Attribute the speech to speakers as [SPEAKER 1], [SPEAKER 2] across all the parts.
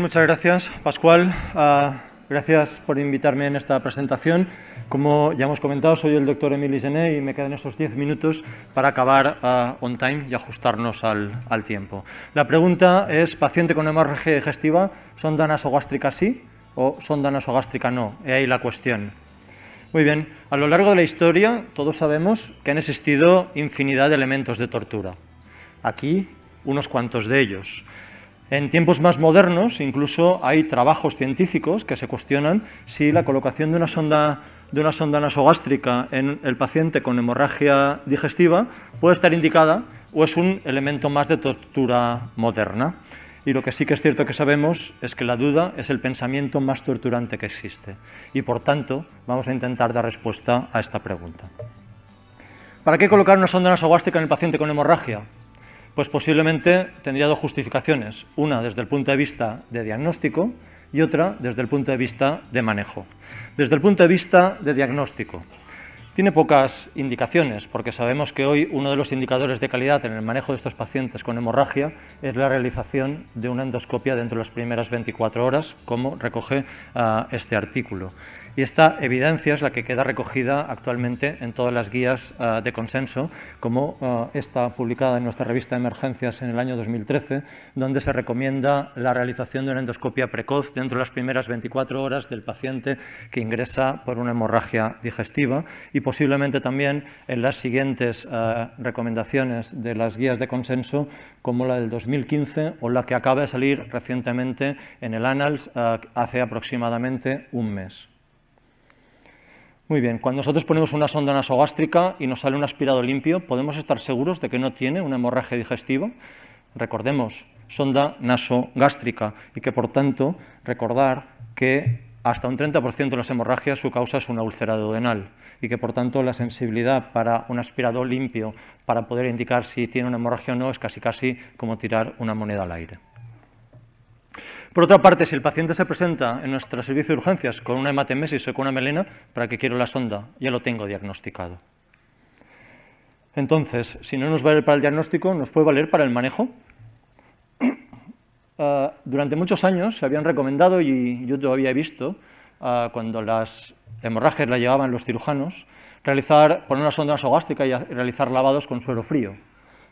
[SPEAKER 1] muchas gracias, Pascual. Ah, gracias por invitarme en esta presentación. Como ya hemos comentado, soy el doctor Emily Gené y me quedan estos 10 minutos para acabar ah, on time y ajustarnos al, tiempo. La pregunta es, ¿paciente con hemorragia digestiva son danasogástricas sí o son danasogástrica no? He ahí la cuestión. Muy bien, a lo largo de la historia todos sabemos que han existido infinidad de elementos de tortura. Aquí, unos cuantos de ellos. En tiempos más modernos, incluso hay trabajos científicos que se cuestionan si la colocación de una sonda, de una sonda nasogástrica en el paciente con hemorragia digestiva puede estar indicada o es un elemento más de tortura moderna. Y lo que sí que es cierto que sabemos es que la duda es el pensamiento más torturante que existe. Y por tanto, vamos a intentar dar respuesta a esta pregunta. ¿Para qué colocar una sonda nasogástrica en el paciente con hemorragia? Pues posiblemente tendría dos justificaciones, una desde el punto de vista de diagnóstico y otra desde el punto de vista de manejo. Desde el punto de vista de diagnóstico, tiene pocas indicaciones porque sabemos que hoy uno de los indicadores de calidad en el manejo de estos pacientes con hemorragia es la realización de una endoscopia dentro de las primeras 24 horas, como recoge ah, este artículo. Y esta evidencia es la que queda recogida actualmente en todas las guías ah, de consenso, como ah, está esta publicada en nuestra revista Emergencias en el año 2013, donde se recomienda la realización de una endoscopia precoz dentro de las primeras 24 horas del paciente que ingresa por una hemorragia digestiva y posiblemente también en las siguientes ah, recomendaciones de las guías de consenso, como la del 2015 o la que acaba de salir recientemente en el ANALS hace aproximadamente un mes. Muy bien, cuando nosotros ponemos una sonda nasogástrica y nos sale un aspirado limpio, podemos estar seguros de que no tiene una hemorragia digestiva? Recordemos, sonda nasogástrica y que por tanto recordar que hasta un 30% de las hemorragias su causa es una úlcera duodenal y que por tanto la sensibilidad para un aspirado limpio para poder indicar si tiene una hemorragia o no es casi casi como tirar una moneda al aire. Por otra parte, si el paciente se presenta en nuestro servicio de urgencias con una hematemesis o con una melena, ¿para qué quiero la sonda? Ya lo tengo diagnosticado. Entonces, si no nos vale para el diagnóstico, nos puede valer para el manejo. Ah, durante muchos años se habían recomendado, y yo todavía he visto, ah, cuando las hemorragias la llevaban los cirujanos, realizar, poner una sonda nasogástrica y realizar lavados con suero frío.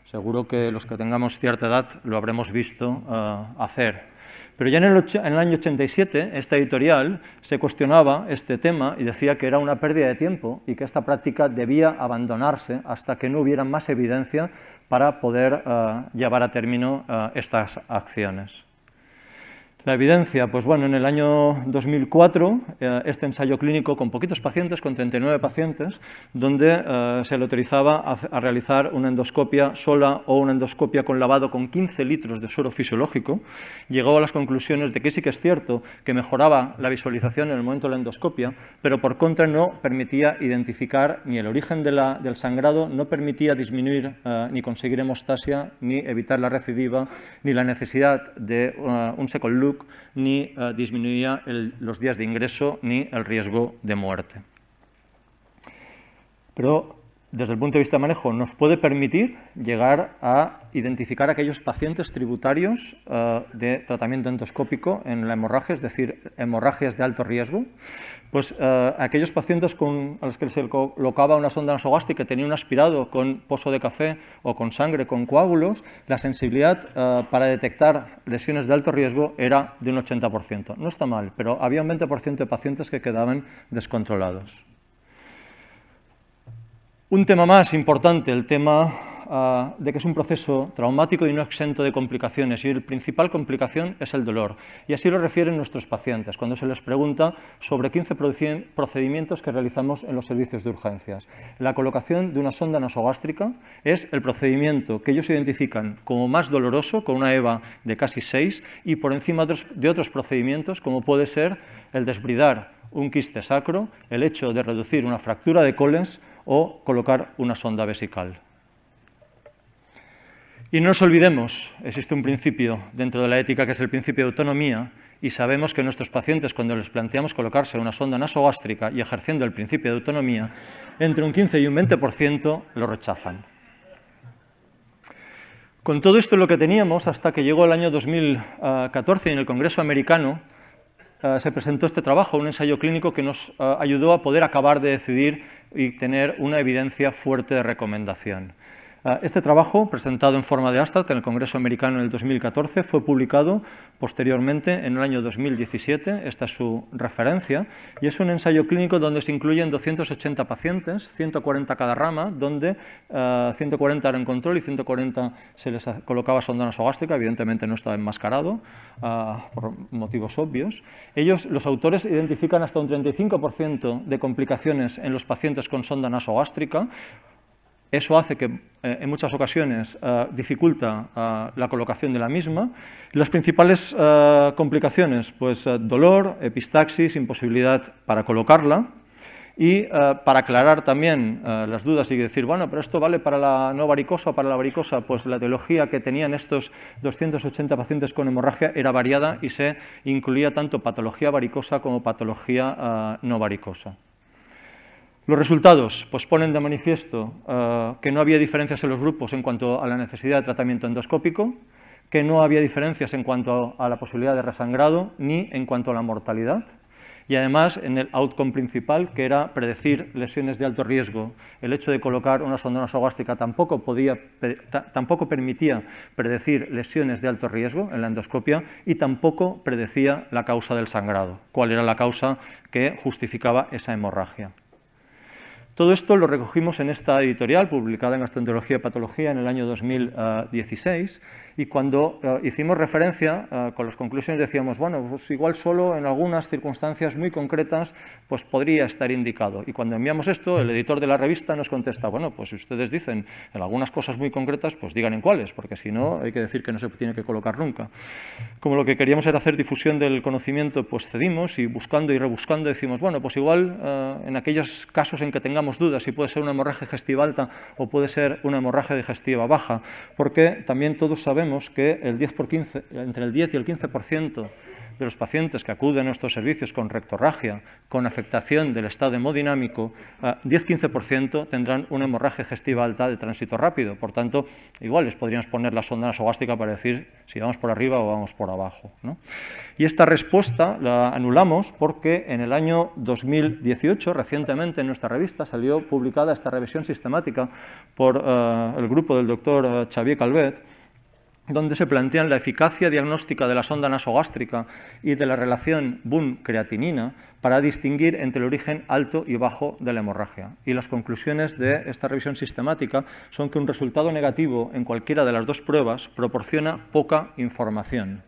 [SPEAKER 1] Seguro que los que tengamos cierta edad lo habremos visto ah, hacer. Pero ya en el, año 87, esta editorial se cuestionaba este tema y decía que era una pérdida de tiempo y que esta práctica debía abandonarse hasta que no hubiera más evidencia para poder eh, llevar a término eh, estas acciones. La evidencia, pues bueno, en el año 2004, eh, este ensayo clínico con poquitos pacientes, con 39 pacientes, donde eh, se le autorizaba a, realizar una endoscopia sola o una endoscopia con lavado con 15 litros de suero fisiológico, llegó a las conclusiones de que sí que es cierto que mejoraba la visualización en el momento de la endoscopia, pero por contra no permitía identificar ni el origen de la, del sangrado, no permitía disminuir eh, ni conseguir hemostasia, ni evitar la recidiva, ni la necesidad de un second RUC, ni eh, disminuía el, los días de ingreso ni el riesgo de muerte. Pero desde el punto de vista de manejo, nos puede permitir llegar a identificar aquellos pacientes tributarios eh, de tratamiento endoscópico en la hemorragia, es decir, hemorragias de alto riesgo. Pues eh, aquellos pacientes a los que se colocaba una sonda nasogástrica que tenía un aspirado con pozo de café o con sangre, con coágulos, la sensibilidad eh, para detectar lesiones de alto riesgo era de un 80%. No está mal, pero había un 20% de pacientes que quedaban descontrolados. Un tema más importante, el tema ah, de que es un proceso traumático y no exento de complicaciones. Y la principal complicación es el dolor. Y así lo refieren nuestros pacientes cuando se les pregunta sobre 15 procedimientos que realizamos en los servicios de urgencias. La colocación de una sonda nasogástrica es el procedimiento que ellos identifican como más doloroso, con una EVA de casi 6, y por encima de otros procedimientos, como puede ser el desbridar un quiste sacro, el hecho de reducir una fractura de Collins o colocar una sonda vesical. Y no nos olvidemos, existe un principio dentro de la ética que es el principio de autonomía y sabemos que nuestros pacientes cuando les planteamos colocarse una sonda nasogástrica y ejerciendo el principio de autonomía, entre un 15 y un 20% lo rechazan. Con todo esto lo que teníamos hasta que llegó el año 2014 en el Congreso americano eh, se presentó este trabajo, un ensayo clínico que nos eh, ayudó a poder acabar de decidir y tener una evidencia fuerte de recomendación. Ah, este trabajo, presentado en forma de abstract en el Congreso americano en el 2014, fue publicado posteriormente en el año 2017, esta es su referencia, y es un ensayo clínico donde se incluyen 280 pacientes, 140 cada rama, donde 140 ah, eran control y 140 se les colocaba sonda nasogástrica, evidentemente no estaba enmascarado, ah, por motivos obvios. Ellos, los autores, identifican hasta un 35% de complicaciones en los pacientes con sonda nasogástrica, eso hace que eh, en muchas ocasiones eh, dificulta eh, la colocación de la misma. Las principales complicaciones, pues dolor, epistaxis, imposibilidad para colocarla. Y para aclarar también las dudas y decir, bueno, pero esto vale para la no varicosa o para la varicosa, pues la teología que tenían estos 280 pacientes con hemorragia era variada y se incluía tanto patología varicosa como patología no varicosa. Los resultados pues, ponen de manifiesto eh, que no había diferencias en los grupos en cuanto a la necesidad de tratamiento endoscópico, que no había diferencias en cuanto a la posibilidad de resangrado ni en cuanto a la mortalidad. Y además, en el outcome principal, que era predecir lesiones de alto riesgo, el hecho de colocar una sonda nasogástrica tampoco, podía, tampoco permitía predecir lesiones de alto riesgo en la endoscopia y tampoco predecía la causa del sangrado, cuál era la causa que justificaba esa hemorragia. Todo esto lo recogimos en esta editorial publicada en Gastroenterología y Patología en el año 2016 y cuando eh, hicimos referencia eh, con las conclusiones decíamos, bueno, pues igual solo en algunas circunstancias muy concretas pues podría estar indicado. Y cuando enviamos esto, el editor de la revista nos contesta, bueno, pues si ustedes dicen en algunas cosas muy concretas, pues digan en cuáles, porque si no hay que decir que no se tiene que colocar nunca. Como lo que queríamos era hacer difusión del conocimiento, pues cedimos y buscando y rebuscando decimos, bueno, pues igual eh, en aquellos casos en que tengamos dudas si puede ser una hemorragia digestiva alta o puede ser una hemorragia digestiva baja, porque también todos sabemos que el 10 por 15, entre el 10 y el 15% de los pacientes que acuden a nuestros servicios con rectorragia, con afectación del estado hemodinámico, 10-15% tendrán una hemorragia digestiva alta de tránsito rápido. Por tanto, igual les podríamos poner la sonda nasogástrica para decir si vamos por arriba o vamos por abajo. Y esta respuesta la anulamos porque en el año 2018, recientemente en nuestra revista, salió publicada esta revisión sistemática por eh, el grupo del doctor eh, Xavier Calvet, donde se plantean la eficacia diagnóstica de la sonda nasogástrica y de la relación boom creatinina para distinguir entre el origen alto y bajo de la hemorragia. Y las conclusiones de esta revisión sistemática son que un resultado negativo en cualquiera de las dos pruebas proporciona poca información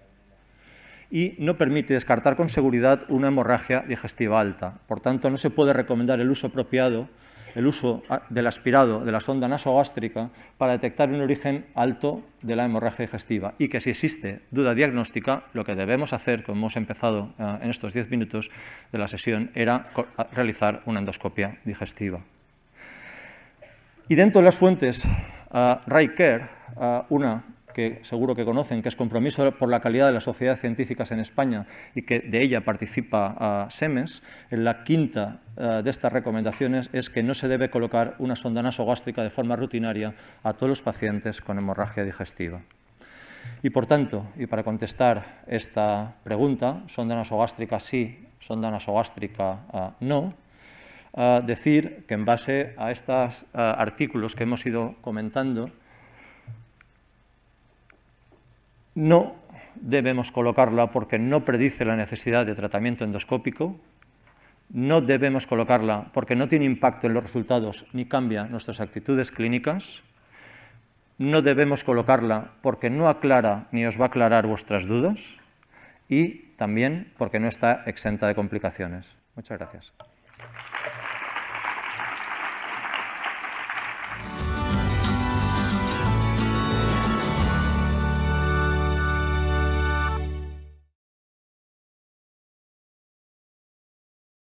[SPEAKER 1] y no permite descartar con seguridad una hemorragia digestiva alta. Por tanto, no se puede recomendar el uso apropiado el uso ah, del aspirado de la sonda nasogástrica para detectar un origen alto de la hemorragia digestiva y que si existe duda diagnóstica, lo que debemos hacer, como hemos empezado ah, en estos diez minutos de la sesión, era ah, realizar una endoscopia digestiva. Y dentro de las fuentes, uh, una que seguro que conocen, que es Compromiso por la Calidad de las Sociedades Científicas en España y que de ella participa ah, SEMES, en la quinta ah, de estas recomendaciones es que no se debe colocar una sonda nasogástrica de forma rutinaria a todos los pacientes con hemorragia digestiva. Y por tanto, y para contestar esta pregunta, sonda nasogástrica sí, sonda nasogástrica ah, no, decir que en base a estos artículos que hemos ido comentando, No debemos colocarla porque no predice la necesidad de tratamiento endoscópico, no debemos colocarla porque no tiene impacto en los resultados ni cambia nuestras actitudes clínicas, no debemos colocarla porque no aclara ni os va a aclarar vuestras dudas y también porque no está exenta de complicaciones. Muchas gracias.